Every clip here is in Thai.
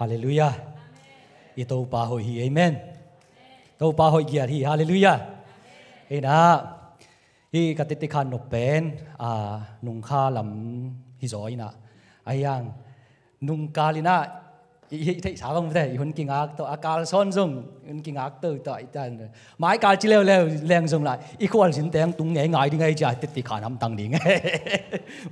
Hallelujah. I tàu pa hồi hi amen. Tàu pa hồi giật hi hallelujah. Ê na. Hi cái tết khan nộp pen à nung kha lắm hi giỏi na. Ayang nung kalina อีที่สาวงไม่ได้หุ่นกิงอักตัวอาการซ้อนซงหุ่นกิงอักตัวตัวอีตันหมายการจีเลวเลวแรงซงละอีควอลสินแตงตุงเงยง่ายดิไงจ้าติดติขาน้ำตังดิไง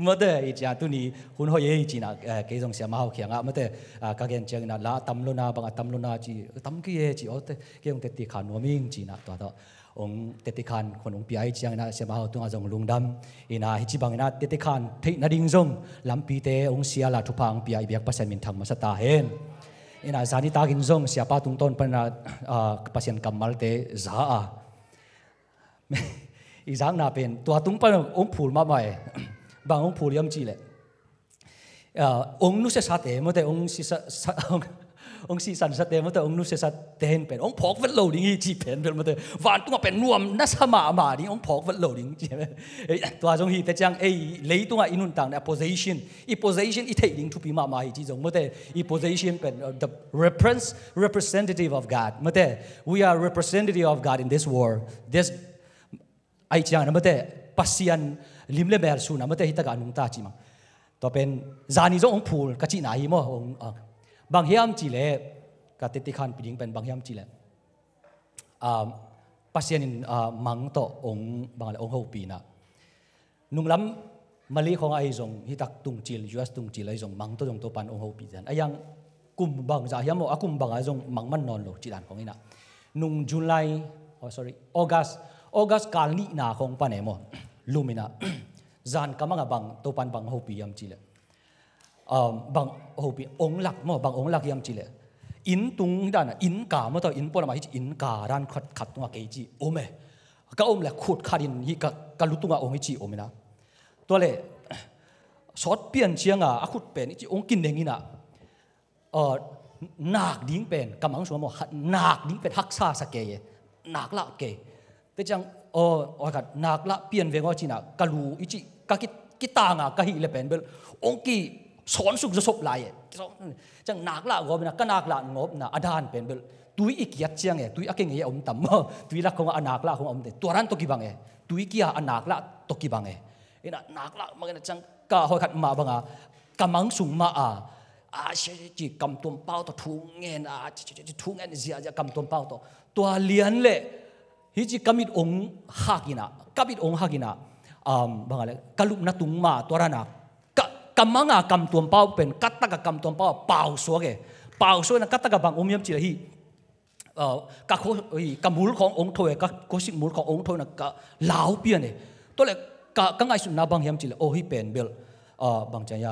มาเตออีจ้าตัวนี้หุ่นหอยอีจีนักเอ่อเกี่ยงเสียมาหกเขียงอ่ะมาเตออ่ากางเกงเจียงน่ะละตำลุนาบังตำลุนาจีตำกี้เอจีโอเตเกี่ยงติดติขาหนัวมิงจีนักตัวต่อ ông tete khan khon ông piai chiang na sema ho tung azong lungdam ina hichi bang na tete khan thei na ding zong lampi te ông sia la thu pang piai biak pasen min tham ma sa ta hen ina zani ta gin zong sia pa tung ton pan na pasien à, kamal te za a i zang na pen tua tung pan ông phul ma mai bang ông phul yam chi le à, ông nu se sa te mo te ông si sa ông องสีสันสเตมแต่องนุเสสัตเตนเป็นองพอกวัดโหลดิ้งจีเป็นเป็นมาแต่วานตัวเป็นรวมนัสมามาดิ้องพอกวัดโหลดิ้งจีเป็นตัวจงฮีแต่จังเอ้เลยตัวอินุนต่างเนี่ย position อี position อีเทิดิงทุพิมามาฮีจีจงมาแต่อี position เป็น the reference representative of God มาแต่ we are representative of God in this world this ไอจังนะมาแต่ pasian ลิมเลเบลสูนะมาแต่ฮิตกานุงตาจีมังตัวเป็นจานิจงองพูลกจินาฮีมอองบางเฮียมจีเล่กติติขันปีนิงเป็นบางเฮียมจีเล่ปัสยานินมังโตองบางอะไรองเฮาปีนะนุ่งล้ำมาลีของไอ้จงฮิตักตุงจีลยูเอสตุงจีลไอ้จงมังโตจงโตปันองเฮาปีจันไอ้ยังกุมบางจ่าเฮียมอากุมบางไอ้จงมังมันนอนหลงจีดันของนี่นะนุ่งจุนไล oh sorry August August kalni na kong panemo lumina zan kamanga bang topan bang hopi yam chile บางโอ้ปีองหลักมวบางองหลักยังจีเลยอินตุงด้านอินกาเมื่อตอนอินปนมาฮิอินการ้านขัดขัดตัวเกจีโอเมก็อมแหละขุดขาดินฮิกกลุตุงองฮิจีโอเมนะตัวเลยสอดเปลี่ยนเชียงอ่ะขุดเป็นจีองกินเองนี่นะเออหนักดิ้งเป็นกำลังสวมหกหนักดิ้งเป็นฮักซาสเกยหนักละเกแต่จังเออโอ้กัดหนักละเปลี่ยนเวงว่าจีน่ะกลูอิจิกกิกิตางอ่ะกะฮิเลเป็นเบลองกี sòn suk zo sop lai chang nak la go na kanak la ngop na adan pen bel tui ikiat chiang e tui aking ye om tam tui la khong anak la khong om de toran to ki bang e tui kia anak la to ki bang e ina nak la magna chang ka ho khat ma banga kamang sung ma a a she chi kam tum pau to thu ngen a chi thu ngen zia zia kam tum pau to to lian le hi chi kamit ong hakina kamit ong hakina um bangale kalup na tung ma torana cầm mang à cầm tuồng bao bên cắt tắc cả cầm tuồng bao bao số cái bao số là cắt tắc cả bằng ôm yếm chỉ là hi ờ cả khối cả mũi của ông thôi cả cố sinh mũi của ông thôi là cả lão biển này tôi lại cả các ngài sụn na bằng hiếm chỉ là ô hi bền bel ờ bằng chả ya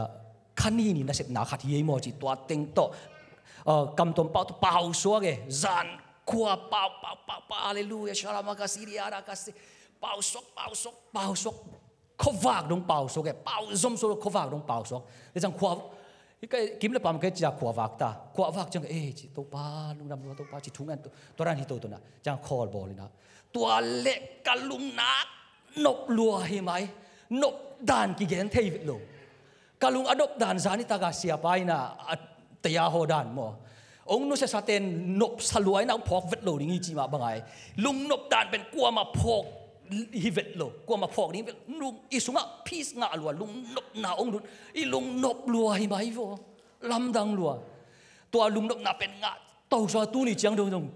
khăn ni nó sẽ nào khát hiếm mà chỉ toa tinh to ờ cầm tuồng bao bao số cái dàn khua bao bao bao bao hallelujah shalom kasih dia ada kasih bao sok bao sok bao sok ขวากดงเป่าสกเป่าซมสกขวากดงเป่าสกแล้จังขวาก็กิมลปามกจะขวาวากตาขวาวากจังเอจิตัวป้าลุงดำตัวป้าจิทุงันตัวรันฮิตตัวน่ะจังคอลบอลนะตัวเล็กกะลุมนักนบลัวเหไหมนบดานกิเกนเทวิลงกะลุงอดบดานสานิตากาเสียไปน่ะตยาโฮดานมองนุสสาเตนนบสลวยนางพอกเวทโลนี่จีมาบังไงลุงนบดานเป็นกลัวมาพอก hivet lo ko ma phok ni lung isunga peace nga lua lung nop na ong dun i lung nop lua hi mai vo lam dang lua to lung nop na pen nga to so tu ni chang dong dong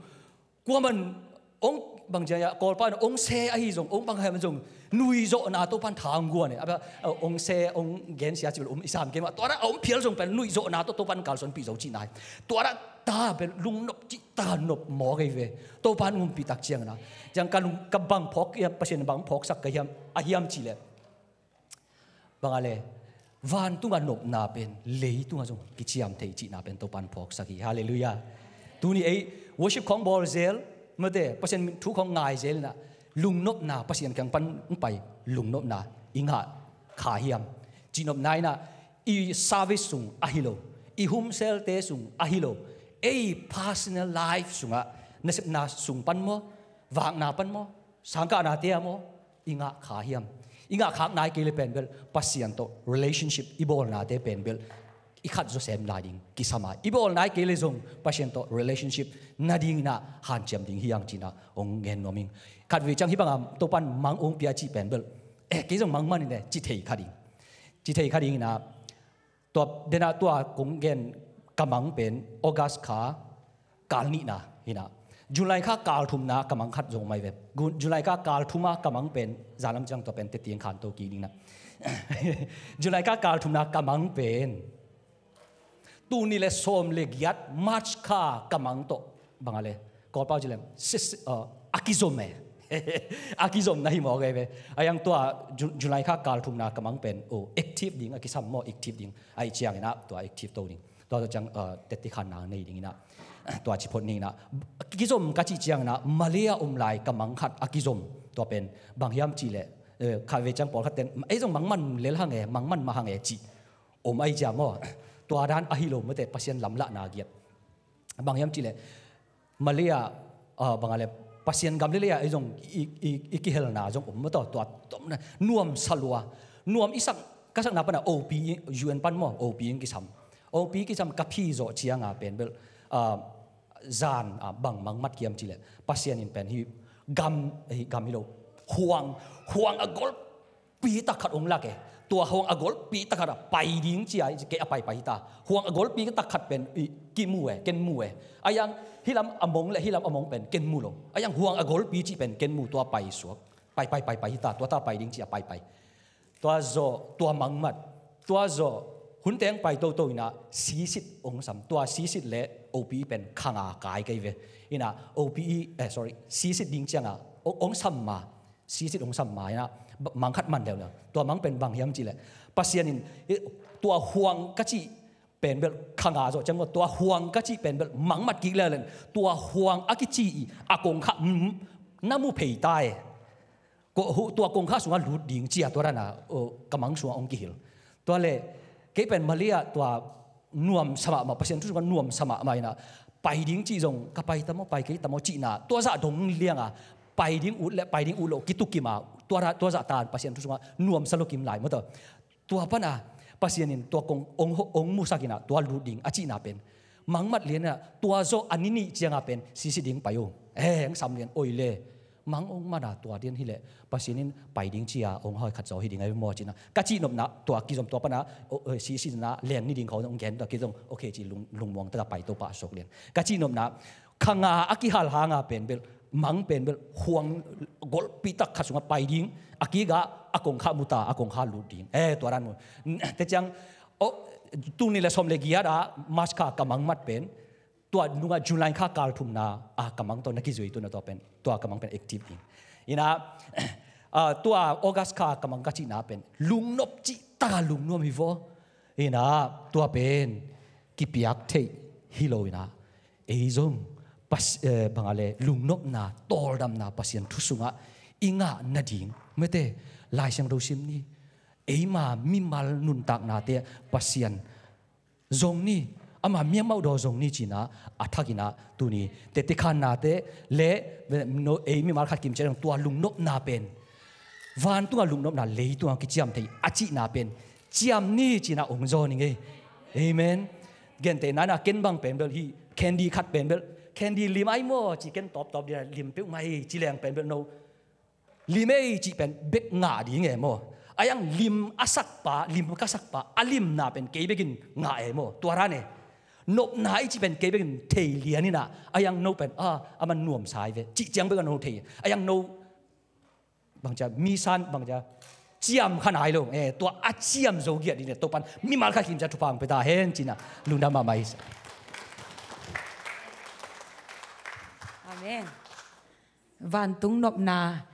ko man ong bang jaya kol pa ong se a hi jong ong bang ha man jong nui zo na to pan thang gua ne aba ong se ong gen sia chul um isam gen ma to ra ong phial jong pen nui zo na to to pan kal son pi zo chi nai to ra ta pen lung nop chi านบหมอไงเวตัวปานงูปิตักเชียงนะยังการกับบังพกยังประชาบังพกสักกยมอาหิยมจีเล่บังอะไรวันตุงานนบนาเป็นเลยตุงาจงกิจยมเทจีนาเป็นตัวปานพกสักกฮาเลลูยาตัวนี้ไอ้วอชิปของบอลเซลเมื่อเดประชาทุกของไงเซลนะลุงนบนาประชานกังปันไปลุงนบนาอิงหาขาเฮียมจีนบนายนะอีซาวิสุงอาฮิโลอีฮุมเซลเตสุงอาฮิโล a personal life sunga nasip na sung pan mo vang na pan mo sangka na tia mo inga kha hiam inga khak nai kele pen bel pasian to relationship ibol na te pen bel ikhat zo sem na ding ki sama ibol nai kele zong pasian to relationship na ding na han chem ding hiang china ong ngen noming khat vi chang hi bangam to pan mang ong pia chi pen bel e ke zong mang man ne chi thei khading chi thei ding na to dena to kong gen ำลังเป็นออกัสคากาลนี้นะฮินะจุลัยค่ะกาลทุมนะกำลังขัดจงไม่เว็บจุลัยค่ะกาลทุมะกำลังเป็นจาลัมจังตัวเป็นเตียงขันโตกีนี่นะ จุลัยค่ะกาลทุมนะกำลังเป็นตูนี่เลยซมเล็กยัดมาร์ชค่กำลังโตบังอะไรกอลเป้าจุลมซิสเอ่อากิโซเมอากิซมนหนิมอเกเวไอายังตัว จุลัยค่ะกาลทุมนะกำลังเป็นโอ้ออกทีฟดิ้งอากิสัมโมเอกทีฟดิ้งไอเชียงนะ ตัวเอกทีฟโตนี่ตัวจะจังเอ่อเตติขันนางนี่ดิ่งนะตัวชิพนี่นะกิจมกัจจิจังนะมาเลียอมไลกำมังขัดอกิจมตัวเป็นบางยามจีเละเออขาเวจังปอลขัดเต็นไอ้จงมังมันเลลังเอมังมันมาหังเอจีอมไอจามอตัวด้านอหิโลมแต่ปัียนลำละนาเกียบบางยามจีเละมาเลียเออบางอะไรปัียนกำเลียไอ้จงอีกอีกอีกเฮลนาจงอมมาต่อตัวตัวนวมสลัวนวมอีสักก็สักนับนะโอปียูเอ็นปันมอโอปียังกิสัมองปีกิจำกับพี่โจเชียงอาเป็นเบลจานบังมังมัดเกียมจิเลปัสยานินเป็นฮิกัมฮิกัมฮิโลห่วงห่วงอกอลปีตะขัดองลักเอตัวห่วงอกอลปีตะขัดไปดิ้งเชีไงเกอไปไปตาห่วงอกอลปีตะขัดเป็นกิมูเอเกนมูเออายังฮิลัมอมงและฮิลัมอมงเป็นเกนมูลไอายังห่วงอกอลปีจีเป็นเกนมูตัวไปสวกไปไปไปไปตาตัวตาไปดิ้งเชียไปไปตัวโจตัวมังมัดตัวโจหุ่นเตียงไปโตโตนะสีสิทองสามตัวสีสิทเละอปีเป็นขังอากายกันเวอินะโอปีเออ sorry สีสิทดิ้งเจียงอ่ะองสามมาสีสิทองสามมานะมังคัดมันเดียวนยตัวมังเป็นบางยำจีแหละปัสยานินตัวห่วงกะจีเป็นแบบขังอาโจจังว่าตัวห่วงกะจีเป็นแบบมังมัดกิเลนตัวห่วงอากิจีอากงขะน้ำมูเพยตายตัวกงข้าสุงหลุดดิ่งเจียตัวนั้นนะกำมังสุงองกิหิลตัวเล่กเป็นมาเลียตัวนวมสมะมาเปอร์เซ็นตทุกคนนวมสมะไม่นะไปดิ้งจีจงก็ไปตั้มไปกี่ตั้มจีน่าตัวจะดงเลียงอ่ะไปดิ้งอุและไปดิ้งอุโลกิตุกิมาตัวตัวจะตานเปอ์เซ็นตทุกคนนวมสลกิมหลายมั้อตัวปนอะเปร์เซ็นต์นี่ตัวกงององมุสกินะตัวรูดิงอจีน่าเป็นมังมัดเลียน่ะตัวโซอันนี้จีงอ่ะเป็นซีซีดิงไปยุ่เอ้ยสามเลียนโอ้ยเล่มังองมานาตัวเดียนฮิเลภาษีนินไปดิ้งเชียองหอยขัดเอาฮิดิ้งไอ้ม้อจีนะกะจีนบนะตัวกิจมตัวปนะเออซีซีนะเลี้ยงนี่ดิ้งเขาองแกนตัวกิจมโอเคจีลุงลุงมองตะไปตัวปะสกเลียนกะจีนบนะขังอาอักิฮัลหางาเป็นเบลมังเป็นเบลห่วงกอลปีตักขัดสุงไปดิ้งอักิกะอากงข้ามุตาอากงข้าลูดิ้งเอ้ตัวรันมุวแต่จังโอ้ตุนี่ละสมเลกียดามาสกากะมังมัดเป็นตัวนุ่งจุลัยข้าการทุมนาอากำลังตัวนักกิจวิตัวนั้นตัวเป็นตัวกำลังเป็นแอคทีฟอินอินะตัวออกัสข้ากำลังกัจจินาเป็นลุงนบจิตาลุงนัวมีโวอินะตัวเป็นกิปยักเทฮิโลอินะเอซงปัสเอ่อบางอะไรลุงนบนาตอลดมนาปัสยันทุสุงะอิงะนาดิงเมื่อตะลายเสียงดูซิมนี่เอ้มามิมาลนุนตักนาเตะปัสยันจงนี่ ama mi mau do zong ni china athakina tuni te te khan na te le no e mi mar khat kim cherang tua lung nok na pen van tu lung nok na le tu ki chiam thei achi na pen chiam ni china ong zo ni nge amen gen te na na ken bang pen bel hi candy khat pen bel candy lim ai mo chỉ ken top top dia lim pe mai chi leng pen bel no lim ei chỉ pen bek nga đi nge mo ayang lim asak pa lim kasak pa alim na pen ke begin nga e mo tuara ne nộp nái chỉ bên cái bên thề liền nè ai ăn nộp à à mà nuông sai về chị chẳng bên nấu thề ai ăn nấu bằng cha mi san bằng cha chiam khăn ai luôn eh tua a chiam zo giat đi nè mi mal kha kim cha thupang pe ta hen china lunda ma mai amen van tung nộp na